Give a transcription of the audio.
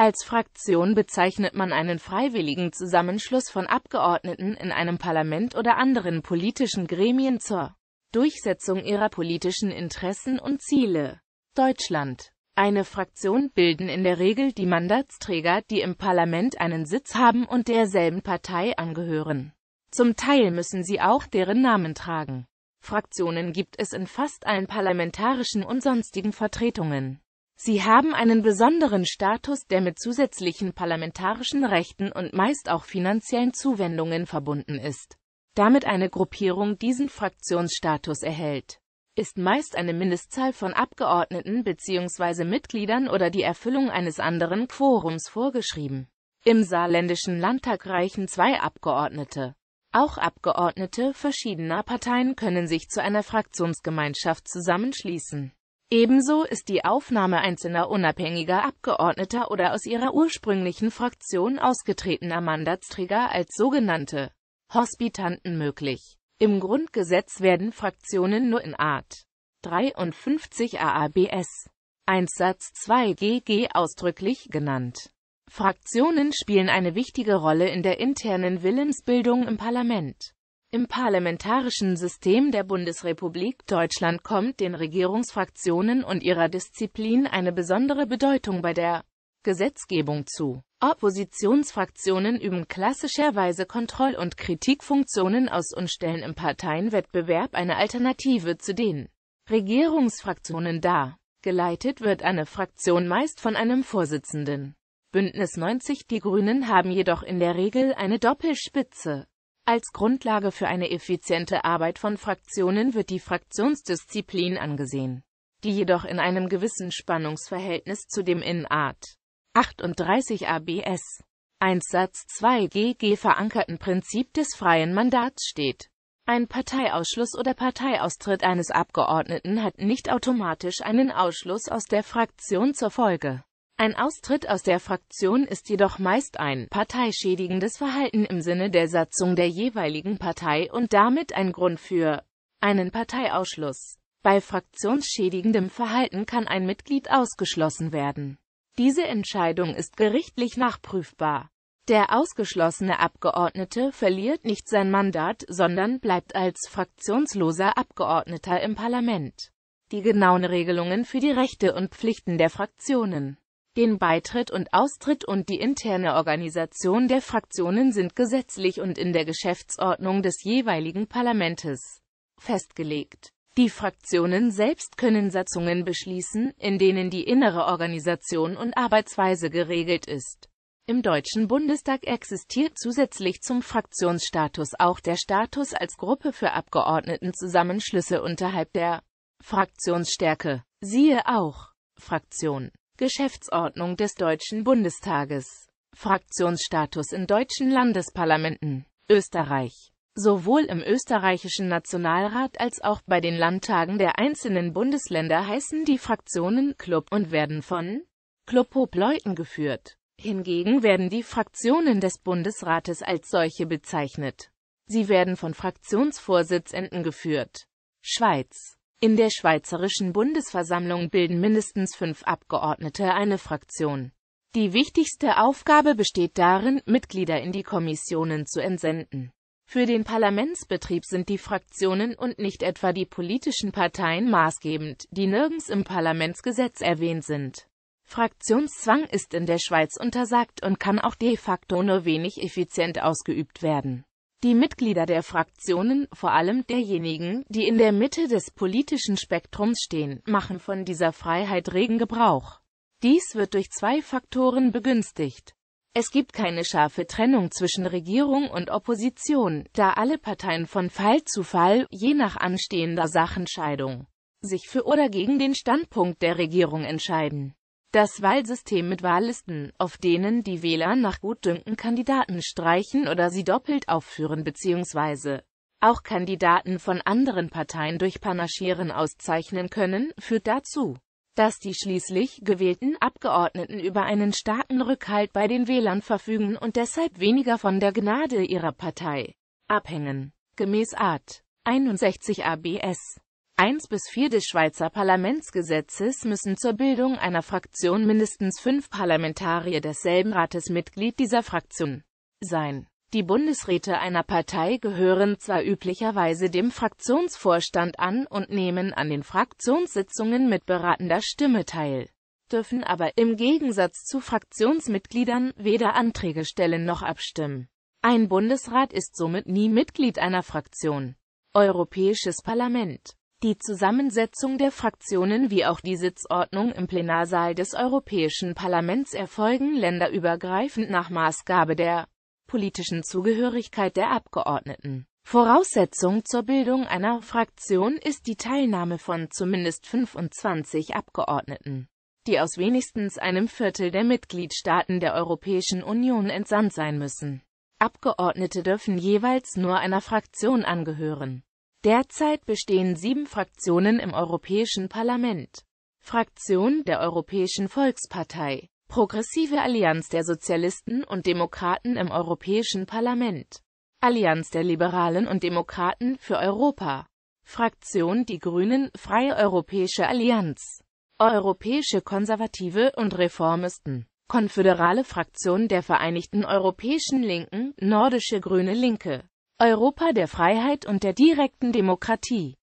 Als Fraktion bezeichnet man einen freiwilligen Zusammenschluss von Abgeordneten in einem Parlament oder anderen politischen Gremien zur Durchsetzung ihrer politischen Interessen und Ziele. Deutschland eine Fraktion bilden in der Regel die Mandatsträger, die im Parlament einen Sitz haben und derselben Partei angehören. Zum Teil müssen sie auch deren Namen tragen. Fraktionen gibt es in fast allen parlamentarischen und sonstigen Vertretungen. Sie haben einen besonderen Status, der mit zusätzlichen parlamentarischen Rechten und meist auch finanziellen Zuwendungen verbunden ist. Damit eine Gruppierung diesen Fraktionsstatus erhält, ist meist eine Mindestzahl von Abgeordneten bzw. Mitgliedern oder die Erfüllung eines anderen Quorums vorgeschrieben. Im saarländischen Landtag reichen zwei Abgeordnete. Auch Abgeordnete verschiedener Parteien können sich zu einer Fraktionsgemeinschaft zusammenschließen. Ebenso ist die Aufnahme einzelner unabhängiger Abgeordneter oder aus ihrer ursprünglichen Fraktion ausgetretener Mandatsträger als sogenannte Hospitanten möglich. Im Grundgesetz werden Fraktionen nur in Art 53 AABS 1 Satz 2 GG ausdrücklich genannt. Fraktionen spielen eine wichtige Rolle in der internen Willensbildung im Parlament. Im parlamentarischen System der Bundesrepublik Deutschland kommt den Regierungsfraktionen und ihrer Disziplin eine besondere Bedeutung bei der Gesetzgebung zu. Oppositionsfraktionen üben klassischerweise Kontroll- und Kritikfunktionen aus und stellen im Parteienwettbewerb eine Alternative zu den Regierungsfraktionen dar. Geleitet wird eine Fraktion meist von einem Vorsitzenden. Bündnis 90 Die Grünen haben jedoch in der Regel eine Doppelspitze. Als Grundlage für eine effiziente Arbeit von Fraktionen wird die Fraktionsdisziplin angesehen, die jedoch in einem gewissen Spannungsverhältnis zu dem in Art 38 ABS 1 Satz 2 GG verankerten Prinzip des freien Mandats steht. Ein Parteiausschluss oder Parteiaustritt eines Abgeordneten hat nicht automatisch einen Ausschluss aus der Fraktion zur Folge. Ein Austritt aus der Fraktion ist jedoch meist ein parteischädigendes Verhalten im Sinne der Satzung der jeweiligen Partei und damit ein Grund für einen Parteiausschluss. Bei fraktionsschädigendem Verhalten kann ein Mitglied ausgeschlossen werden. Diese Entscheidung ist gerichtlich nachprüfbar. Der ausgeschlossene Abgeordnete verliert nicht sein Mandat, sondern bleibt als fraktionsloser Abgeordneter im Parlament. Die genauen Regelungen für die Rechte und Pflichten der Fraktionen den Beitritt und Austritt und die interne Organisation der Fraktionen sind gesetzlich und in der Geschäftsordnung des jeweiligen Parlamentes festgelegt. Die Fraktionen selbst können Satzungen beschließen, in denen die innere Organisation und Arbeitsweise geregelt ist. Im Deutschen Bundestag existiert zusätzlich zum Fraktionsstatus auch der Status als Gruppe für Abgeordnetenzusammenschlüsse unterhalb der Fraktionsstärke. Siehe auch Fraktion Geschäftsordnung des Deutschen Bundestages Fraktionsstatus in deutschen Landesparlamenten Österreich Sowohl im österreichischen Nationalrat als auch bei den Landtagen der einzelnen Bundesländer heißen die Fraktionen Club und werden von Clubobleuten geführt. Hingegen werden die Fraktionen des Bundesrates als solche bezeichnet. Sie werden von Fraktionsvorsitzenden geführt. Schweiz in der Schweizerischen Bundesversammlung bilden mindestens fünf Abgeordnete eine Fraktion. Die wichtigste Aufgabe besteht darin, Mitglieder in die Kommissionen zu entsenden. Für den Parlamentsbetrieb sind die Fraktionen und nicht etwa die politischen Parteien maßgebend, die nirgends im Parlamentsgesetz erwähnt sind. Fraktionszwang ist in der Schweiz untersagt und kann auch de facto nur wenig effizient ausgeübt werden die Mitglieder der Fraktionen, vor allem derjenigen, die in der Mitte des politischen Spektrums stehen, machen von dieser Freiheit regen Gebrauch. Dies wird durch zwei Faktoren begünstigt. Es gibt keine scharfe Trennung zwischen Regierung und Opposition, da alle Parteien von Fall zu Fall, je nach anstehender Sachenscheidung, sich für oder gegen den Standpunkt der Regierung entscheiden. Das Wahlsystem mit Wahllisten, auf denen die Wähler nach Gutdünken Kandidaten streichen oder sie doppelt aufführen bzw. auch Kandidaten von anderen Parteien durch Panaschieren auszeichnen können, führt dazu, dass die schließlich gewählten Abgeordneten über einen starken Rückhalt bei den Wählern verfügen und deshalb weniger von der Gnade ihrer Partei abhängen. Gemäß Art 61 ABS 1 bis 4 des Schweizer Parlamentsgesetzes müssen zur Bildung einer Fraktion mindestens fünf Parlamentarier desselben Rates Mitglied dieser Fraktion sein. Die Bundesräte einer Partei gehören zwar üblicherweise dem Fraktionsvorstand an und nehmen an den Fraktionssitzungen mit beratender Stimme teil, dürfen aber im Gegensatz zu Fraktionsmitgliedern weder Anträge stellen noch abstimmen. Ein Bundesrat ist somit nie Mitglied einer Fraktion. Europäisches Parlament die Zusammensetzung der Fraktionen wie auch die Sitzordnung im Plenarsaal des Europäischen Parlaments erfolgen länderübergreifend nach Maßgabe der politischen Zugehörigkeit der Abgeordneten. Voraussetzung zur Bildung einer Fraktion ist die Teilnahme von zumindest 25 Abgeordneten, die aus wenigstens einem Viertel der Mitgliedstaaten der Europäischen Union entsandt sein müssen. Abgeordnete dürfen jeweils nur einer Fraktion angehören. Derzeit bestehen sieben Fraktionen im Europäischen Parlament. Fraktion der Europäischen Volkspartei, Progressive Allianz der Sozialisten und Demokraten im Europäischen Parlament, Allianz der Liberalen und Demokraten für Europa, Fraktion Die Grünen, Freie Europäische Allianz, Europäische Konservative und Reformisten, Konföderale Fraktion der Vereinigten Europäischen Linken, Nordische Grüne Linke, Europa der Freiheit und der direkten Demokratie.